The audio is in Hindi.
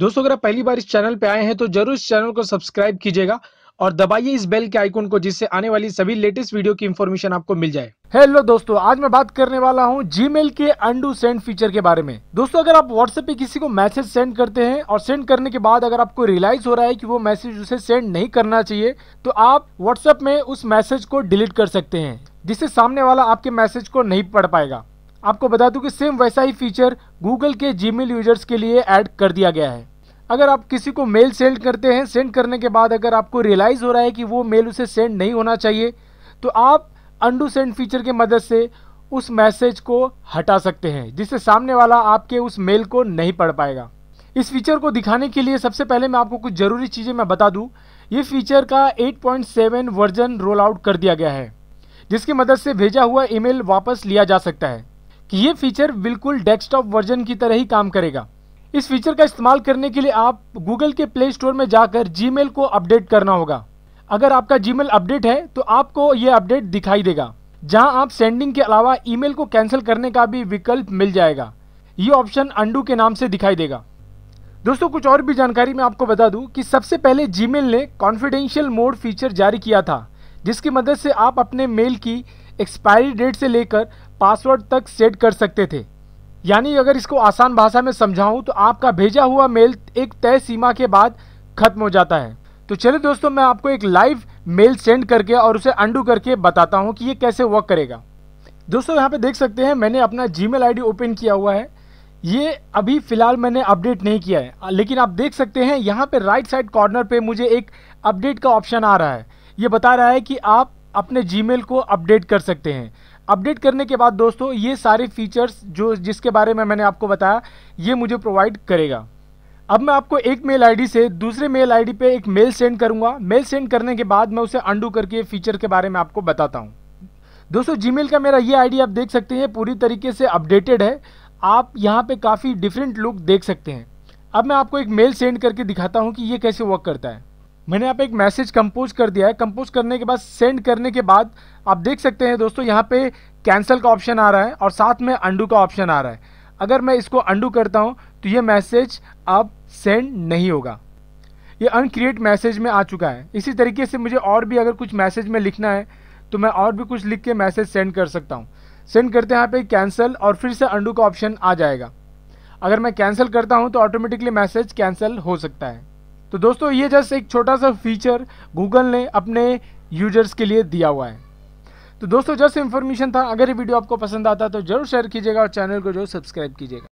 दोस्तों अगर आप पहली बार इस चैनल पे आए हैं तो जरूर इस चैनल को सब्सक्राइब कीजिएगा और दबाइए इस बेल के आइकन को जिससे आने वाली सभी लेटेस्ट वीडियो की इन्फॉर्मेशन आपको मिल जाए हेलो दोस्तों आज मैं बात करने वाला हूं जीमेल के अंडू सेंड फीचर के बारे में दोस्तों अगर आप व्हाट्सएप पे किसी को मैसेज सेंड करते हैं और सेंड करने के बाद अगर आपको रियलाइज हो रहा है कि वो मैसेज उसे सेंड नहीं करना चाहिए तो आप व्हाट्सएप में उस मैसेज को डिलीट कर सकते हैं जिससे सामने वाला आपके मैसेज को नहीं पढ़ पाएगा आपको बता दूं कि सेम वैसा ही फीचर गूगल के जी यूजर्स के लिए ऐड कर दिया गया है अगर आप किसी को मेल सेंड करते हैं सेंड करने के बाद अगर आपको रियलाइज़ हो रहा है कि वो मेल उसे सेंड नहीं होना चाहिए तो आप अंडू सेंड फीचर के मदद से उस मैसेज को हटा सकते हैं जिससे सामने वाला आपके उस मेल को नहीं पढ़ पाएगा इस फीचर को दिखाने के लिए सबसे पहले मैं आपको कुछ ज़रूरी चीज़ें मैं बता दूँ ये फीचर का 8.7 वर्जन रोल आउट कर दिया गया है जिसकी मदद से भेजा हुआ ईमेल वापस लिया जा सकता है कि ये फीचर बिल्कुल डेस्कटॉप वर्जन की तरह ही काम करेगा इस फीचर का इस्तेमाल करने के लिए आप गूगल के प्ले स्टोर में जाकर जी को अपडेट करना होगा अगर आपका जी अपडेट है तो आपको ये अपडेट दिखाई देगा जहां आप सेंडिंग के अलावा ईमेल को कैंसिल करने का भी विकल्प मिल जाएगा ये ऑप्शन अंडू के नाम से दिखाई देगा दोस्तों कुछ और भी जानकारी मैं आपको बता दूं कि सबसे पहले जीमेल ने कॉन्फिडेंशियल मोड फीचर जारी किया था जिसकी मदद से आप अपने मेल की एक्सपायरी डेट से लेकर पासवर्ड तक सेट कर सकते थे यानी अगर इसको आसान भाषा में समझाऊं तो आपका भेजा हुआ मेल एक तय सीमा के बाद खत्म हो जाता है तो चलिए दोस्तों मैं आपको एक लाइव मेल सेंड करके और उसे अंडू करके बताता हूँ कि ये कैसे वर्क करेगा दोस्तों यहाँ पे देख सकते हैं मैंने अपना जी मेल ओपन किया हुआ है ये अभी फ़िलहाल मैंने अपडेट नहीं किया है लेकिन आप देख सकते हैं यहाँ पे राइट साइड कॉर्नर पे मुझे एक अपडेट का ऑप्शन आ रहा है ये बता रहा है कि आप अपने जीमेल को अपडेट कर सकते हैं अपडेट करने के बाद दोस्तों ये सारे फीचर्स जो जिसके बारे में मैंने आपको बताया ये मुझे प्रोवाइड करेगा अब मैं आपको एक मेल आईडी से दूसरे मेल आईडी पे एक मेल सेंड करूंगा मेल सेंड करने के बाद मैं उसे अंडू करके फीचर के बारे में आपको बताता हूँ दोस्तों जीमेल का मेरा ये आईडी आप देख सकते हैं पूरी तरीके से अपडेटेड है आप यहाँ पे काफ़ी डिफरेंट लुक देख सकते हैं अब मैं आपको एक मेल सेंड करके दिखाता हूँ कि ये कैसे वर्क करता है मैंने यहाँ पे एक मैसेज कंपोज कर दिया है कंपोज करने के बाद सेंड करने के बाद आप देख सकते हैं दोस्तों यहाँ पे कैंसिल का ऑप्शन आ रहा है और साथ में अंडू का ऑप्शन आ रहा है अगर मैं इसको अंडू करता हूँ तो ये मैसेज अब सेंड नहीं होगा ये अनक्रिएट मैसेज में आ चुका है इसी तरीके से मुझे और भी अगर कुछ मैसेज में लिखना है तो मैं और भी कुछ लिख के मैसेज सेंड कर सकता हूँ सेंड करते यहाँ पे कैंसिल और फिर से अंडू का ऑप्शन आ जाएगा अगर मैं कैंसिल करता हूँ तो ऑटोमेटिकली मैसेज कैंसिल हो सकता है तो दोस्तों ये जस्ट एक छोटा सा फीचर गूगल ने अपने यूजर्स के लिए दिया हुआ है तो दोस्तों जस्ट इन्फॉर्मेशन था अगर ये वीडियो आपको पसंद आता तो जरूर शेयर कीजिएगा और चैनल को जरूर सब्सक्राइब कीजिएगा